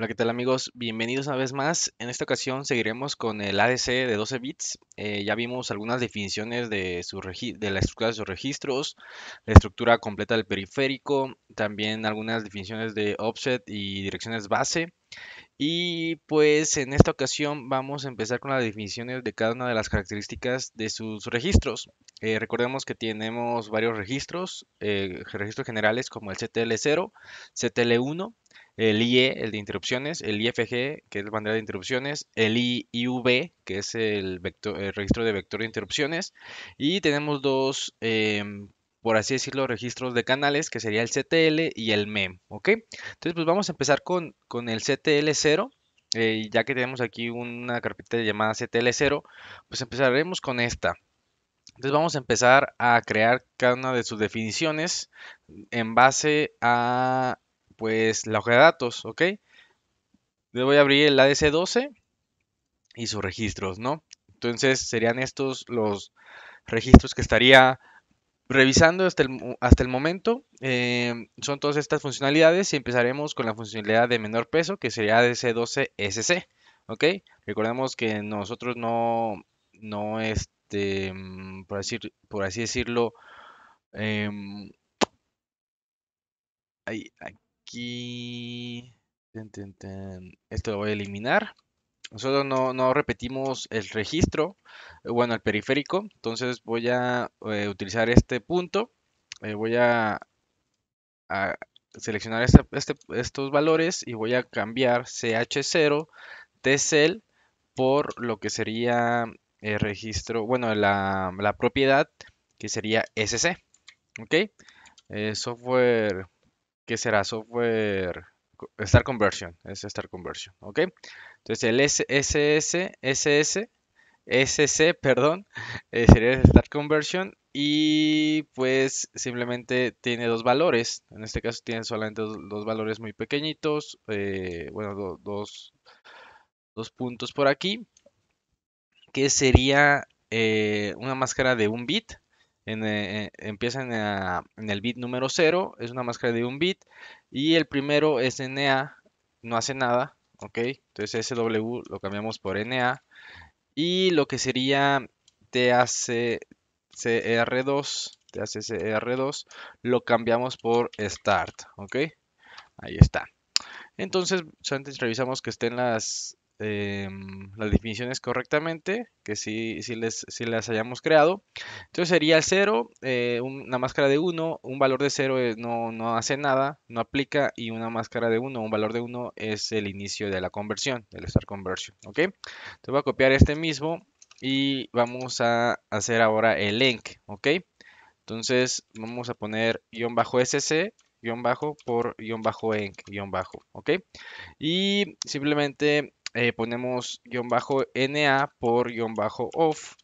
Hola, ¿qué tal amigos? Bienvenidos una vez más. En esta ocasión seguiremos con el ADC de 12 bits. Eh, ya vimos algunas definiciones de, su de la estructura de sus registros, la estructura completa del periférico, también algunas definiciones de offset y direcciones base. Y pues en esta ocasión vamos a empezar con las definiciones de cada una de las características de sus registros. Eh, recordemos que tenemos varios registros, eh, registros generales como el CTL0, CTL1, el IE, el de interrupciones, el IFG, que es la bandera de interrupciones, el IIV, que es el, registro de vector de interrupciones, y tenemos dos, em, por así decirlo, registros de canales, que sería el CTL y el MEM, e ¿ok? Entonces, pues vamos a empezar con, el CTL0. Eh, ya que tenemos aquí una carpeta llamada CTL0, pues empezaremos con esta. Entonces vamos a empezar a crear cada una de sus definiciones en base a pues la hoja de datos, ¿ok? Le voy a abrir el ADC12 y sus registros, ¿no? Entonces serían estos los registros que estaría revisando hasta el, hasta el momento. Eh, son todas estas funcionalidades y empezaremos con la funcionalidad de menor peso que sería ADC12SC, ¿ok? Recordemos que nosotros no, no este, mm, por así, por así decirlo, em, aquí. Esto lo voy a eliminar. Nosotros no, repetimos el registro, eh, bueno, el periférico. Entonces voy a eh, utilizar este punto. Eh, voy a, seleccionar este, este, estos valores y voy a cambiar CH0 de cell por lo que sería el registro, bueno, la, propiedad que sería SC. ¿Ok? software que será software Star Conversion, es Star Conversion, ¿ok? Entonces el SS, SS, SC, perdón, eh, sería Star Conversion y pues simplemente tiene dos valores, en este caso tiene solamente dos, valores muy pequeñitos, eh, bueno, dos, puntos por aquí, que sería eh, una máscara de un bit eh, eh, empieza en, el bit número 0, es una máscara de un bit, y el primero es NA, no hace nada, ¿ok? Entonces SW lo cambiamos por NA, y lo que sería TACCR2, TACCR2, lo cambiamos por Start, ¿ok? Ahí está. Entonces, antes revisamos que estén las Em, las definiciones correctamente, que si les, si las hayamos creado. Entonces sería 0, eh, una máscara de 1, un valor de 0 eh, no, no, hace nada, no aplica, y una máscara de 1, un valor de 1 es el inicio de la conversión, del start conversion. ¿ok? Entonces voy a copiar este mismo y vamos a hacer ahora el link. ¿ok? Entonces vamos a poner guión bajo SC guión bajo por guión bajo en guión bajo, ¿ok? Y simplemente eh, ponemos guión bajo NA por guión bajo off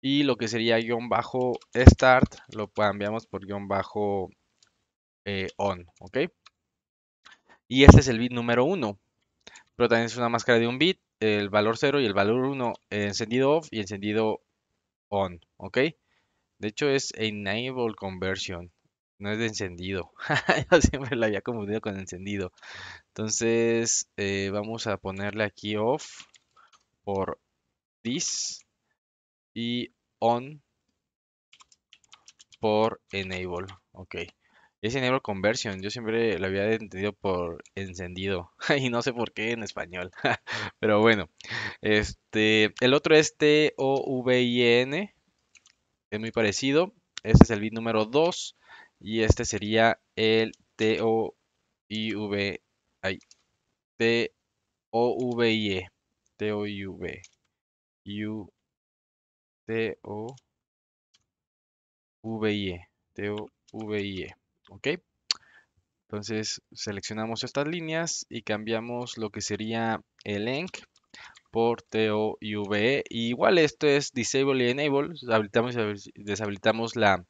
y lo que sería guión bajo start lo cambiamos por guión bajo eh, on, ¿ok? Y este es el bit número 1, pero también es una máscara de un bit, el valor 0 y el valor 1, eh, encendido off y encendido on, ¿ok? De hecho es enable conversion. No es de encendido. Yo siempre la había confundido con encendido. Entonces, eh, vamos a ponerle aquí off por this y on por enable. Ok. Es enable conversion. Yo siempre la había entendido por encendido. y no sé por qué en español. Pero bueno. Este, el otro es T-O-V-I-N. Es muy parecido. Este es el bit número 2. Y este sería el T-O-I-V. T-O-V-I-E. t o v e, U. T-O-V-I-E. T-O-V-I-E. ¿Ok? Entonces seleccionamos estas líneas y cambiamos lo que sería el length por TO y VE. Y igual esto es Disable y Enable, habilitamos deshabilitamos la,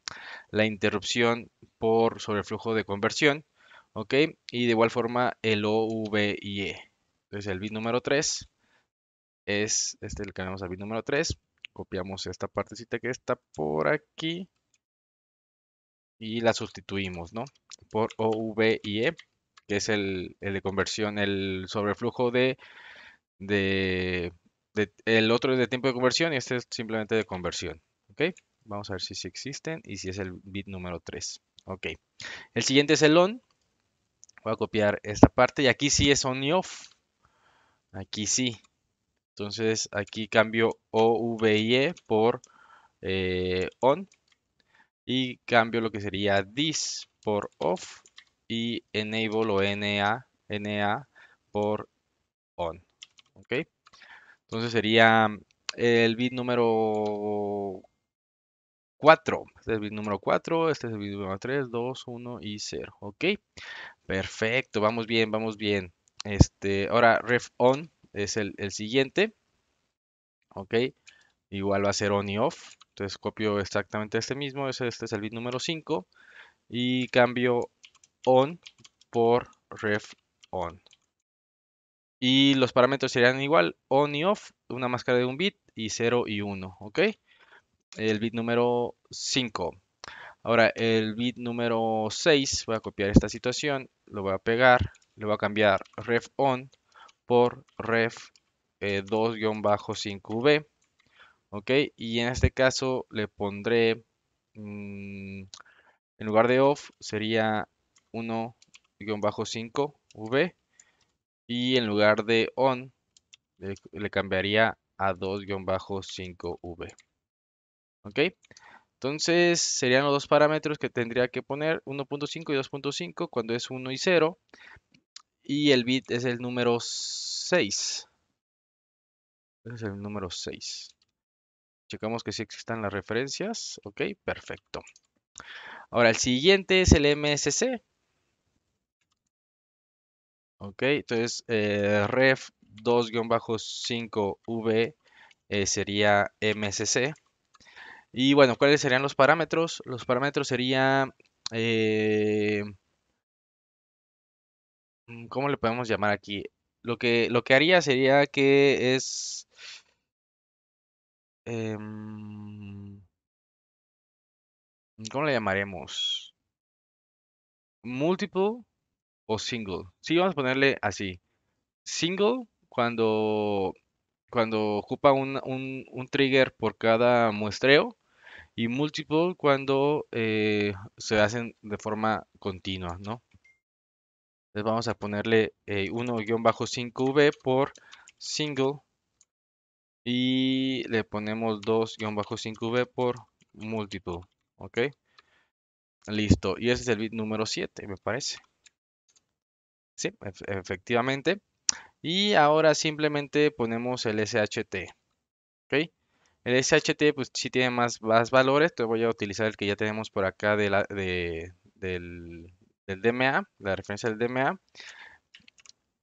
la interrupción por sobreflujo de conversión, ¿ok? Y de igual forma el OVIE. Entonces el bit número 3 es este el que vamos al bit número 3. Copiamos esta partecita que está por aquí y la sustituimos, ¿no? Por OVIE, que es el, el de conversión, el sobreflujo de de, el otro es de tiempo de conversión y este es simplemente de conversión. ¿Ok? Vamos a ver si si existen y si es el bit número 3. Ok. El siguiente es el on. Voy a copiar esta parte y aquí sí es on y off. Aquí sí. Entonces aquí cambio OVE por eh, on y cambio lo que sería this por off y enable o NA, NA por on. ¿ok? Entonces sería el bit número 4. Este es el bit número 4, este es el bit número 3, 2, 1 y 0, ¿ok? Perfecto, vamos bien, vamos bien. Este, ahora ref on es el, siguiente, ¿ok? Igual va a ser on y off, entonces copio exactamente este mismo, este es el bit número 5 y cambio on por ref on, y los parámetros serían igual, on y off, una máscara de un bit y 0 y 1, ¿ok? El bit número 5. Ahora el bit número 6, voy a copiar esta situación, lo voy a pegar, le voy a cambiar ref on por ref 2-5v, eh, ¿ok? Y en este caso le pondré, mm, en lugar de off, sería 1-5v y en lugar de on, le, cambiaría a 2-5v. ¿Ok? Entonces serían los dos parámetros que tendría que poner 1.5 y 2.5 cuando es 1 y 0. Y el bit es el número 6. Ese es el número 6. Checamos que sí existan las referencias. Ok, perfecto. Ahora, el siguiente es el MSC, Ok, entonces eh, ref 2-5v eh, sería mcc Y bueno, ¿cuáles serían los parámetros? Los parámetros serían... Eh, mm, ¿Cómo le podemos llamar aquí? Lo que, lo que haría sería que es... Em, ¿Cómo le llamaremos? Multiple o single. Sí, vamos a ponerle así. Single cuando, cuando ocupa un, trigger por cada muestreo y multiple cuando eh, se hacen de forma continua, ¿no? Entonces vamos a ponerle 1-5V eh, por single y le ponemos 2-5V por multiple, ¿ok? Listo, y ese es el bit número 7, me parece. Sí, efectivamente. Y ahora simplemente ponemos el SHT. ¿Ok? El SHT pues si tiene más, más valores. Entonces voy a utilizar el que ya tenemos por acá de la, del, del DMA, la referencia del DMA.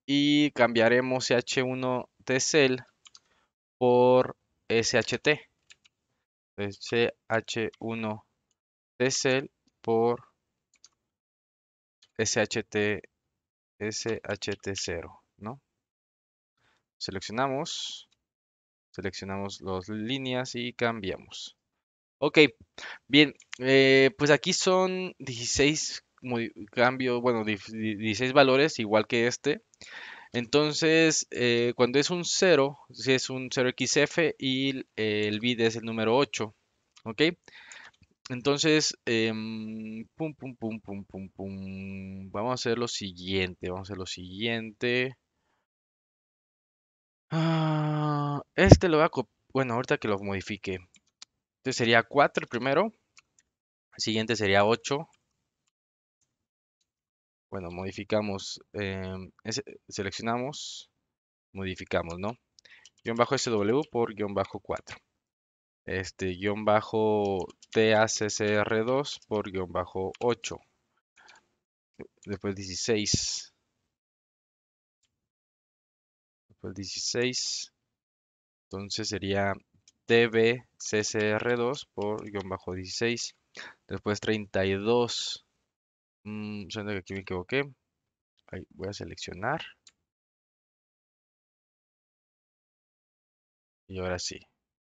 Y cambiaremos CH1 TCL por SHT. CH1 TCL por SHT sht0, ¿no? Seleccionamos, seleccionamos las líneas y cambiamos. Ok, bien, eh, pues aquí son 16 cambios, bueno, 16 valores, igual que este. Entonces, eh, cuando es un 0, si es un 0xf y el bit es el número 8, ¿ok? Entonces, em, pum, pum, pum, pum, pum, pum. Vamos a hacer lo siguiente. Vamos a hacer lo siguiente. Ah, este lo voy a Bueno, ahorita que lo modifique. Este sería 4 el primero. El siguiente sería 8. Bueno, modificamos. Em, seleccionamos. Modificamos, ¿no? Guión bajo SW por guión bajo 4 este guión bajo TACCR2 por guión bajo 8. Después 16. Después 16. Entonces sería TBCCR2 por guión bajo 16. Después 32. Mm, que aquí me equivoqué. Ahí, voy a seleccionar. Y ahora sí.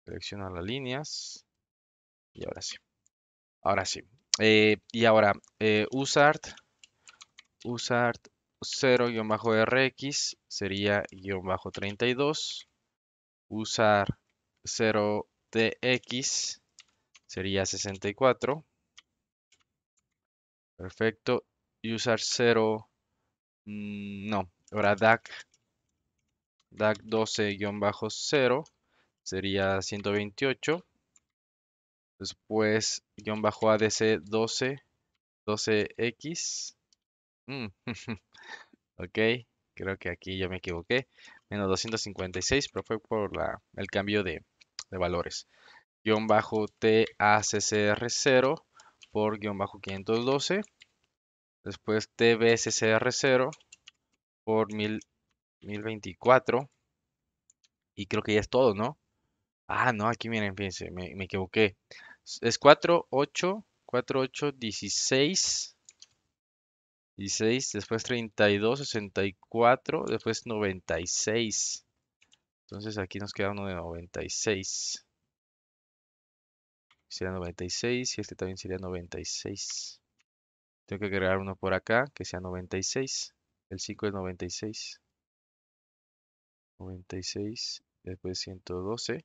Selecciono las líneas. Y ahora sí. Ahora sí. Eh, y ahora, eh, usart, usart 0-rx sería bajo 32. Usar 0tx sería 64. Perfecto. Y usar 0, mm, no, ahora DAC, DAC 12-0 sería 128. Después, guión bajo ADC 12, 12X. ok, creo que aquí yo me equivoqué. Menos 256, pero fue por el cambio de, valores. Guión bajo TACCR0 por guión bajo 512. Después TBSCR0 por 1024. Y creo que ya es todo, ¿no? Ah, no, aquí miren, fíjense, me, me equivoqué. Es 4, 8, 4, 8, 16. 16, después 32, 64, después 96. Entonces aquí nos queda uno de 96. Sería 96 y este también sería 96. Tengo que agregar uno por acá que sea 96. El 5 es 96. 96, después 112.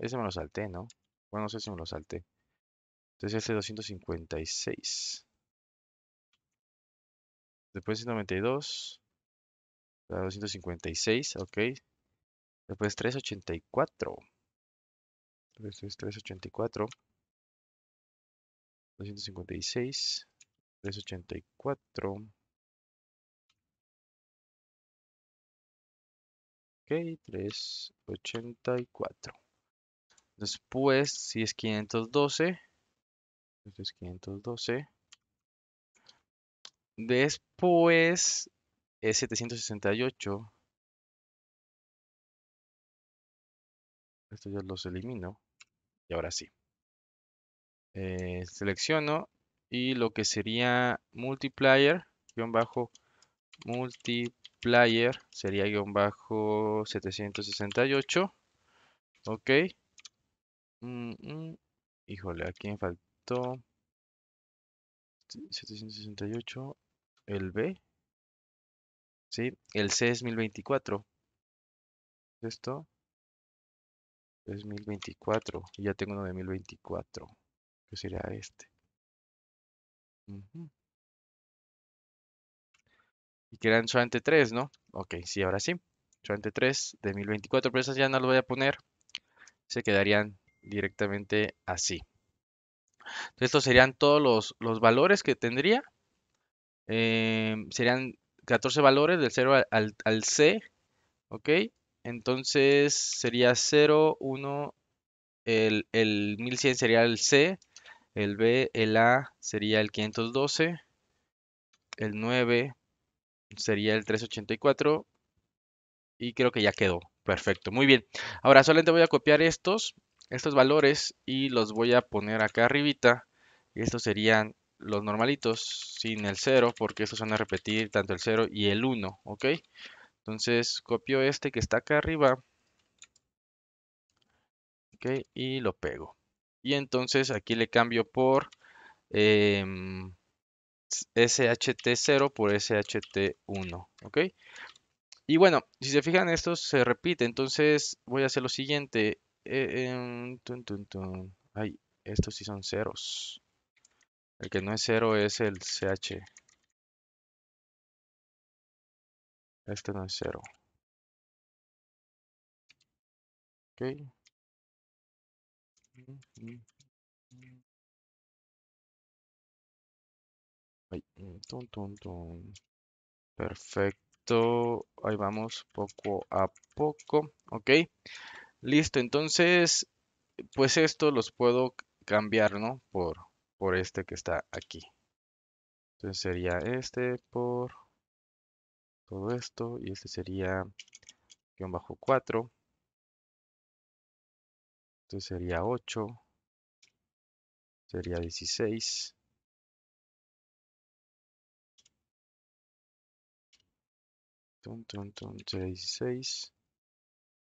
ese, me lo salté, ¿no? Bueno, no sé si me lo salté. Entonces ese 256. Después 192. 256, ok. Después 384. Después 384. 256. 384. Ok, 384. Después, si es 512, 512. Después es 768. Esto ya los elimino. Y ahora sí. Eh, selecciono y lo que sería multiplier, guión bajo, multiplier sería guión bajo 768. Ok. Mm, mm. Híjole, aquí me faltó 768. El B. Sí, el C es 1024. Esto es 1024. Y ya tengo uno de 1024. Que sería este. Y que eran solamente 3, ¿no? Ok, sí, ahora sí. Solamente 3 de 1024. Pero esas ya no las voy a poner. Se quedarían directamente así. Entonces, estos serían todos los, valores que tendría. Eh, serían 14 valores del 0 al, C. ¿Ok? Entonces sería 0, 1, el, el 1100 sería el C, el B, el A sería el 512, el 9 sería el 384 y creo que ya quedó. Perfecto, muy bien. Ahora solamente voy a copiar estos estos valores y los voy a poner acá arribita. Estos serían los normalitos sin el 0 porque estos van a repetir tanto el 0 y el 1, ¿ok? Entonces copio este que está acá arriba. ¿Ok? Y lo pego. Y entonces aquí le cambio por em, SHT0 por SHT1, ¿ok? Y bueno, si se fijan, esto se repite. Entonces voy a hacer lo siguiente. Eh, em, tun, Ay, estos sí son ceros. El que no es cero es el CH. Este no es cero. Ok. Ay, Perfecto. Ahí vamos poco a poco. Okay. Listo, entonces, pues esto los puedo cambiar, ¿no? Por, por este que está aquí. Entonces sería este por todo esto y este sería guión bajo 4. Entonces sería 8. Sería 16. Entonces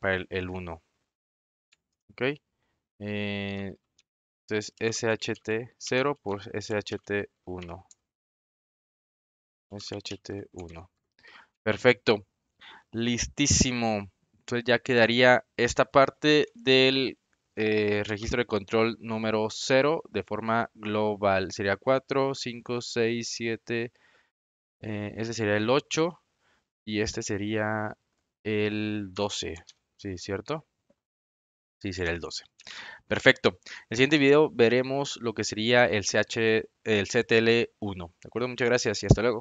para el 1. ¿Ok? Eh, entonces, SHT0 por SHT1. SHT1. Perfecto. Listísimo. Entonces ya quedaría esta parte del eh, registro de control número 0 de forma global. Sería 4, 5, 6, 7. Eh, este sería el 8. Y este sería el 12. Sí, ¿cierto? Sí, sería el 12. Perfecto. En el siguiente video veremos lo que sería el, CH, el CTL1. ¿De acuerdo? Muchas gracias y hasta luego.